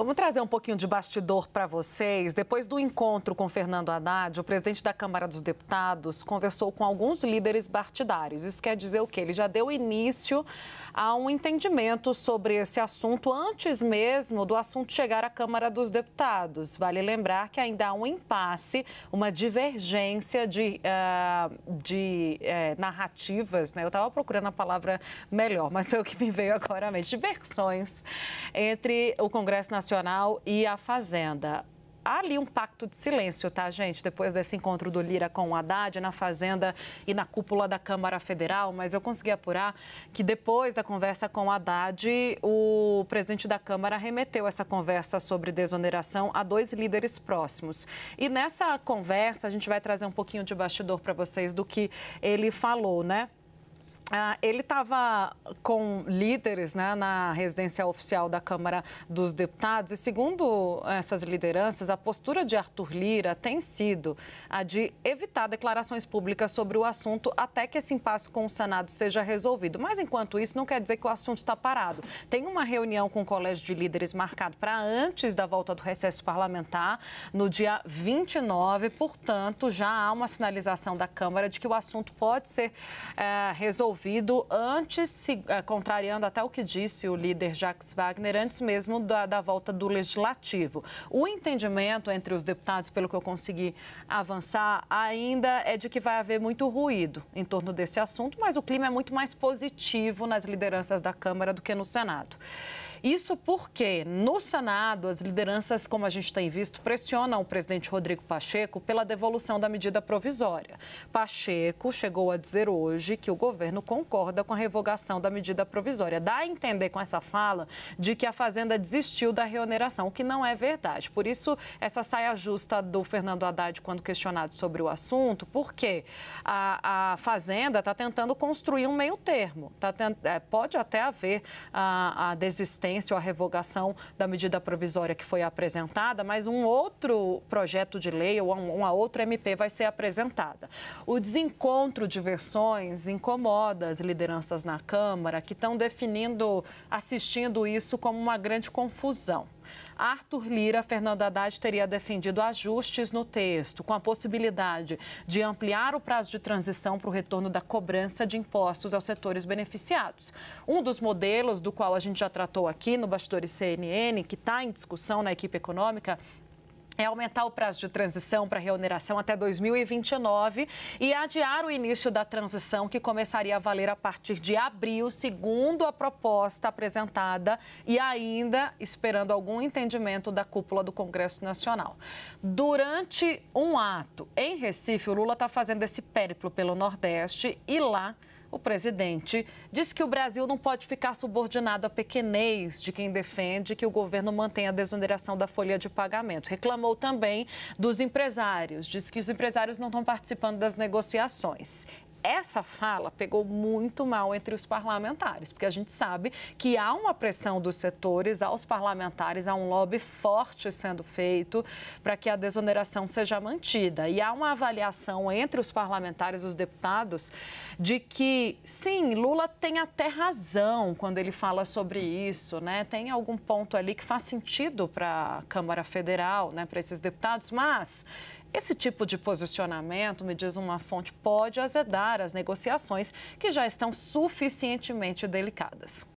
Vamos trazer um pouquinho de bastidor para vocês. Depois do encontro com Fernando Haddad, o presidente da Câmara dos Deputados conversou com alguns líderes partidários. Isso quer dizer o quê? Ele já deu início a um entendimento sobre esse assunto antes mesmo do assunto chegar à Câmara dos Deputados. Vale lembrar que ainda há um impasse, uma divergência de, uh, de uh, narrativas, né? Eu estava procurando a palavra melhor, mas foi o que me veio agora à mente. Diversões entre o Congresso Nacional Nacional e a Fazenda. Há ali um pacto de silêncio, tá, gente? Depois desse encontro do Lira com o Haddad na Fazenda e na cúpula da Câmara Federal, mas eu consegui apurar que depois da conversa com o Haddad, o presidente da Câmara remeteu essa conversa sobre desoneração a dois líderes próximos. E nessa conversa, a gente vai trazer um pouquinho de bastidor para vocês do que ele falou, né? Ah, ele estava com líderes né, na residência oficial da Câmara dos Deputados e, segundo essas lideranças, a postura de Arthur Lira tem sido a de evitar declarações públicas sobre o assunto até que esse impasse com o Senado seja resolvido. Mas, enquanto isso, não quer dizer que o assunto está parado. Tem uma reunião com o Colégio de Líderes marcado para antes da volta do recesso parlamentar, no dia 29. Portanto, já há uma sinalização da Câmara de que o assunto pode ser é, resolvido antes, se, eh, contrariando até o que disse o líder Jacques Wagner, antes mesmo da, da volta do legislativo. O entendimento entre os deputados, pelo que eu consegui avançar, ainda é de que vai haver muito ruído em torno desse assunto, mas o clima é muito mais positivo nas lideranças da Câmara do que no Senado. Isso porque no Senado as lideranças, como a gente tem visto, pressionam o presidente Rodrigo Pacheco pela devolução da medida provisória. Pacheco chegou a dizer hoje que o governo concorda com a revogação da medida provisória. Dá a entender com essa fala de que a Fazenda desistiu da reoneração, o que não é verdade. Por isso, essa saia justa do Fernando Haddad quando questionado sobre o assunto, porque a, a Fazenda está tentando construir um meio termo. Tá tent... É, pode até haver a, a desistência ou a revogação da medida provisória que foi apresentada, mas um outro projeto de lei ou uma outra MP vai ser apresentada. O desencontro de versões incomoda as lideranças na Câmara, que estão definindo, assistindo isso como uma grande confusão. Arthur Lira, Fernando Haddad teria defendido ajustes no texto, com a possibilidade de ampliar o prazo de transição para o retorno da cobrança de impostos aos setores beneficiados. Um dos modelos, do qual a gente já tratou aqui no Bastidores CNN, que está em discussão na equipe econômica, é aumentar o prazo de transição para reoneração até 2029 e adiar o início da transição, que começaria a valer a partir de abril, segundo a proposta apresentada, e ainda esperando algum entendimento da cúpula do Congresso Nacional. Durante um ato em Recife, o Lula está fazendo esse périplo pelo Nordeste e lá o presidente disse que o Brasil não pode ficar subordinado a pequenez de quem defende que o governo mantenha a desoneração da folha de pagamento. Reclamou também dos empresários, diz que os empresários não estão participando das negociações essa fala pegou muito mal entre os parlamentares, porque a gente sabe que há uma pressão dos setores aos parlamentares, há um lobby forte sendo feito para que a desoneração seja mantida. E há uma avaliação entre os parlamentares, os deputados, de que sim, Lula tem até razão quando ele fala sobre isso, né? Tem algum ponto ali que faz sentido para a Câmara Federal, né, para esses deputados, mas esse tipo de posicionamento, me diz uma fonte, pode azedar as negociações que já estão suficientemente delicadas.